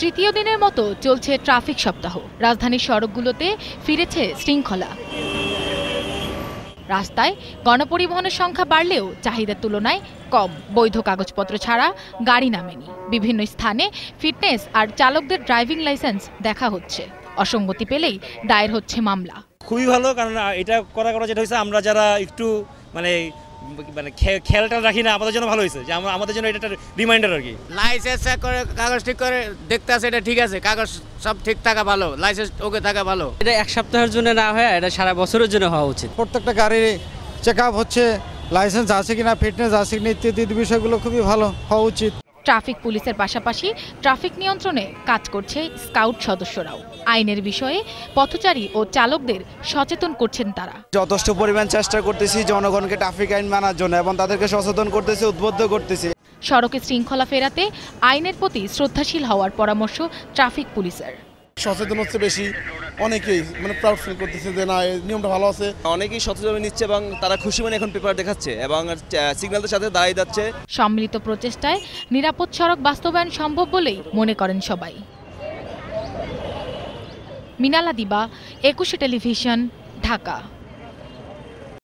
তৃতীয় দিনের মতো চলছে ট্রাফিক সপ্তাহ রাজধানীর সড়কগুলোতে ফিরেছে শৃঙ্খলা রাস্তায় গণপরিবহনের সংখ্যা বাড়লেও চাহিদার তুলনায় কম বৈধ কাগজপত্র ছাড়া গাড়ি নামেনি বিভিন্ন স্থানে ফিটনেস আর চালকদের ড্রাইভিং লাইসেন্স দেখা হচ্ছে অসঙ্গতি পেলেই দায়ের হচ্ছে মামলা খুবই ভালো কারণ এটা করা করা যেটা হয়েছে আমরা যারা একটু মানে মানে খেয়ালটা রাখি না আমাদের জন্য ভালো হয়েছে যে আমাদের জন্য এটা একটা রিমাইন্ডার আর কি লাইসেন্স চেক করে কাগজ ঠিক করে দেখতে আছে এটা ঠিক আছে কাগজ সব ঠিক থাকা ভালো লাইসেন্স ওকে থাকা ভালো এটা এক সপ্তাহের জন্য না হয় এটা সারা বছরের জন্য হওয়া উচিত প্রত্যেকটা গাড়ির চেক হচ্ছে লাইসেন্স আছে কিনা ফিটনেস আছে কিনা ইত্যাদি বিষয়গুলো খুবই ভালো হওয়া উচিত ট্রাফিক পুলিশের পাশাপাশি ট্রাফিক নিয়ন্ত্রণে কাজ করছে স্কাউট সদস্যরাও আইনের বিষয়ে পথচারী ও চালকদের সচেতন করছেন তারা যথেষ্ট পরিমাণ চেষ্টা করতেছি জনগণকে ট্রাফিক আইন মানার জন্য এবং তাদেরকে সচেতন করতেছি উদ্বুদ্ধ করতেছি সড়কে শৃঙ্খলা ফেরাতে আইনের প্রতি শ্রদ্ধাশীল হওয়ার পরামর্শ ট্রাফিক পুলিশের সচেতন হচ্ছে বেশি অনেকেই মানে প্রাউড ফিল করতেছে যে না এই নিয়মটা ভালো আছে অনেকেই সচেতন নিচ্ছে এবং তারা খুশি মনে এখন পেপার দেখাচ্ছে এবং সিগন্যালদের সাথে দাঁড়িয়ে যাচ্ছে সম্মিলিত প্রচেষ্টায় নিরাপদ সড়ক বাস্তবায়ন সম্ভব বলেই মনে করেন সবাই মিনালা দিবা একুশে টেলিভিশন ঢাকা